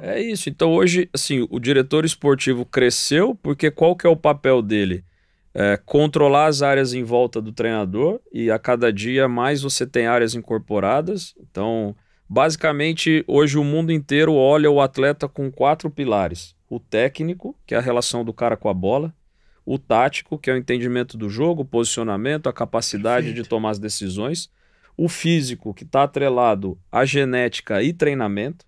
É isso. Então hoje, assim, o diretor esportivo cresceu porque qual que é o papel dele? É controlar as áreas em volta do treinador e a cada dia mais você tem áreas incorporadas. Então, basicamente, hoje o mundo inteiro olha o atleta com quatro pilares: o técnico, que é a relação do cara com a bola, o tático, que é o entendimento do jogo, o posicionamento, a capacidade Perfeito. de tomar as decisões, o físico, que está atrelado à genética e treinamento.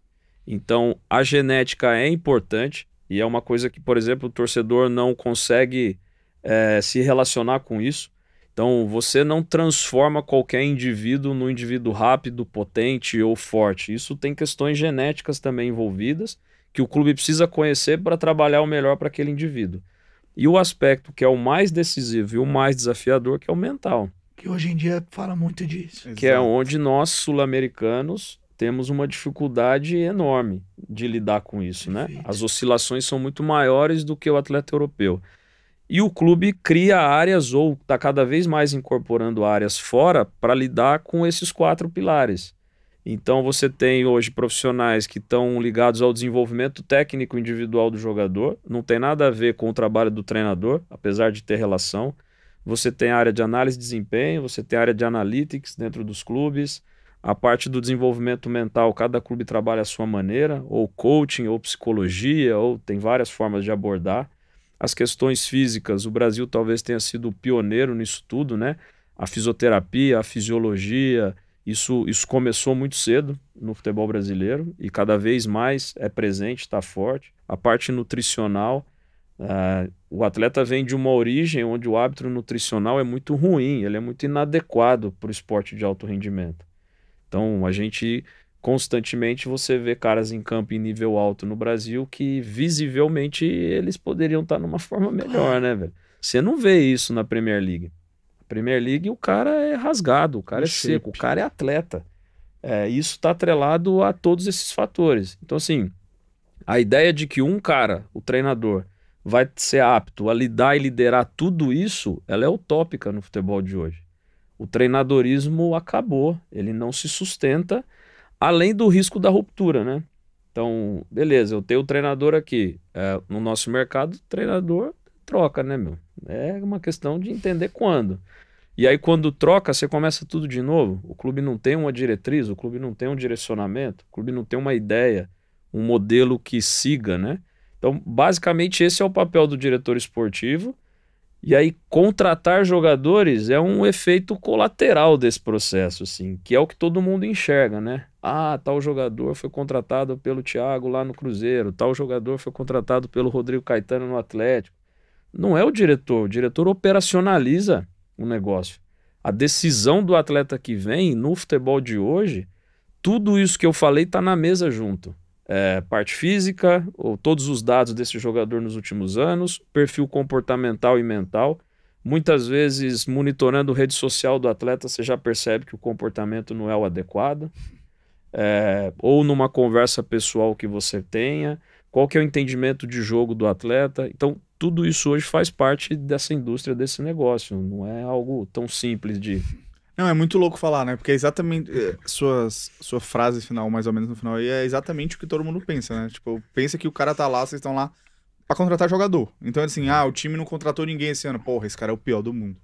Então, a genética é importante e é uma coisa que, por exemplo, o torcedor não consegue é, se relacionar com isso. Então, você não transforma qualquer indivíduo num indivíduo rápido, potente ou forte. Isso tem questões genéticas também envolvidas que o clube precisa conhecer para trabalhar o melhor para aquele indivíduo. E o aspecto que é o mais decisivo e o mais desafiador, que é o mental. Que hoje em dia fala muito disso. Que Exato. é onde nós, sul-americanos, temos uma dificuldade enorme de lidar com isso, né? As oscilações são muito maiores do que o atleta europeu. E o clube cria áreas ou está cada vez mais incorporando áreas fora para lidar com esses quatro pilares. Então você tem hoje profissionais que estão ligados ao desenvolvimento técnico individual do jogador, não tem nada a ver com o trabalho do treinador, apesar de ter relação. Você tem área de análise de desempenho, você tem área de analytics dentro dos clubes, a parte do desenvolvimento mental, cada clube trabalha à sua maneira, ou coaching, ou psicologia, ou tem várias formas de abordar. As questões físicas, o Brasil talvez tenha sido pioneiro nisso tudo, né? A fisioterapia, a fisiologia, isso, isso começou muito cedo no futebol brasileiro e cada vez mais é presente, está forte. A parte nutricional, uh, o atleta vem de uma origem onde o hábito nutricional é muito ruim, ele é muito inadequado para o esporte de alto rendimento. Então a gente constantemente você vê caras em campo em nível alto no Brasil que visivelmente eles poderiam estar tá numa forma melhor, né, velho? Você não vê isso na Premier League. Na Premier League o cara é rasgado, o cara é shape. seco, o cara é atleta. É, isso está atrelado a todos esses fatores. Então, assim, a ideia de que um cara, o treinador, vai ser apto a lidar e liderar tudo isso, ela é utópica no futebol de hoje. O treinadorismo acabou, ele não se sustenta, além do risco da ruptura, né? Então, beleza, eu tenho o treinador aqui. É, no nosso mercado, treinador troca, né, meu? É uma questão de entender quando. E aí, quando troca, você começa tudo de novo. O clube não tem uma diretriz, o clube não tem um direcionamento, o clube não tem uma ideia, um modelo que siga, né? Então, basicamente, esse é o papel do diretor esportivo. E aí contratar jogadores é um efeito colateral desse processo, assim, que é o que todo mundo enxerga, né? Ah, tal jogador foi contratado pelo Thiago lá no Cruzeiro, tal jogador foi contratado pelo Rodrigo Caetano no Atlético. Não é o diretor, o diretor operacionaliza o negócio. A decisão do atleta que vem no futebol de hoje, tudo isso que eu falei está na mesa junto é, parte física, ou todos os dados desse jogador nos últimos anos, perfil comportamental e mental. Muitas vezes, monitorando a rede social do atleta, você já percebe que o comportamento não é o adequado. É, ou numa conversa pessoal que você tenha, qual que é o entendimento de jogo do atleta. Então, tudo isso hoje faz parte dessa indústria, desse negócio. Não é algo tão simples de não, é muito louco falar, né? Porque é exatamente. É, suas, sua frase final, mais ou menos no final, aí é exatamente o que todo mundo pensa, né? Tipo, pensa que o cara tá lá, vocês estão lá pra contratar jogador. Então, assim, ah, o time não contratou ninguém esse ano. Porra, esse cara é o pior do mundo.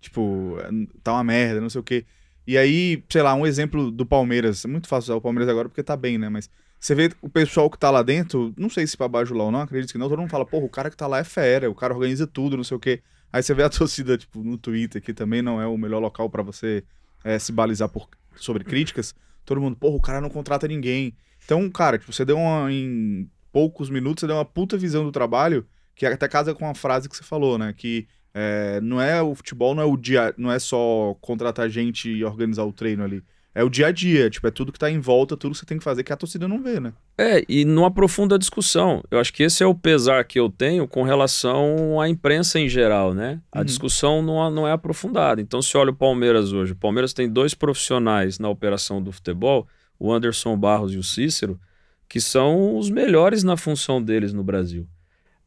Tipo, é, tá uma merda, não sei o quê. E aí, sei lá, um exemplo do Palmeiras. É muito fácil usar o Palmeiras agora porque tá bem, né? Mas você vê o pessoal que tá lá dentro, não sei se pra bajular ou não, acredito que não. Todo mundo fala, porra, o cara que tá lá é fera, o cara organiza tudo, não sei o quê. Aí você vê a torcida, tipo, no Twitter, que também não é o melhor local para você é, se balizar por, sobre críticas. Todo mundo, porra, o cara não contrata ninguém. Então, cara, tipo, você deu uma. Em poucos minutos, você deu uma puta visão do trabalho, que até casa com a frase que você falou, né? Que é, não é o futebol, não é o dia, não é só contratar gente e organizar o treino ali. É o dia a dia, tipo, é tudo que tá em volta, tudo que você tem que fazer que a torcida não vê, né? É, e não aprofunda a discussão. Eu acho que esse é o pesar que eu tenho com relação à imprensa em geral, né? A uhum. discussão não, é, não é aprofundada. Então, se olha o Palmeiras hoje, o Palmeiras tem dois profissionais na operação do futebol, o Anderson Barros e o Cícero, que são os melhores na função deles no Brasil.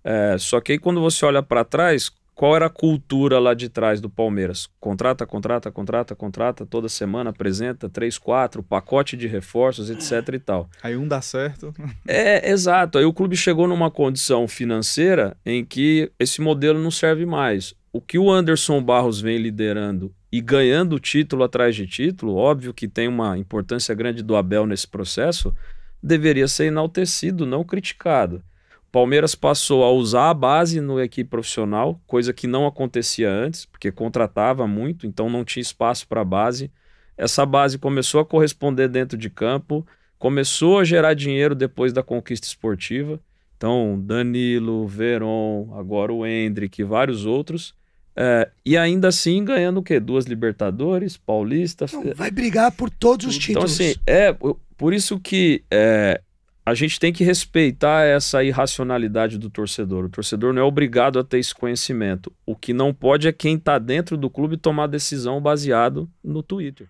É, só que aí quando você olha para trás, qual era a cultura lá de trás do Palmeiras? Contrata, contrata, contrata, contrata, toda semana apresenta três, quatro, pacote de reforços, etc e tal. Aí um dá certo. É, exato. Aí o clube chegou numa condição financeira em que esse modelo não serve mais. O que o Anderson Barros vem liderando e ganhando título atrás de título, óbvio que tem uma importância grande do Abel nesse processo, deveria ser enaltecido, não criticado. Palmeiras passou a usar a base no equipe profissional, coisa que não acontecia antes, porque contratava muito, então não tinha espaço para a base. Essa base começou a corresponder dentro de campo, começou a gerar dinheiro depois da conquista esportiva. Então, Danilo, Veron, agora o Hendrick e vários outros. É, e ainda assim ganhando o quê? Duas Libertadores, Paulista. Não, eh, vai brigar por todos os títulos. Então, assim, é por isso que é, a gente tem que respeitar essa irracionalidade do torcedor. O torcedor não é obrigado a ter esse conhecimento. O que não pode é quem está dentro do clube tomar decisão baseado no Twitter.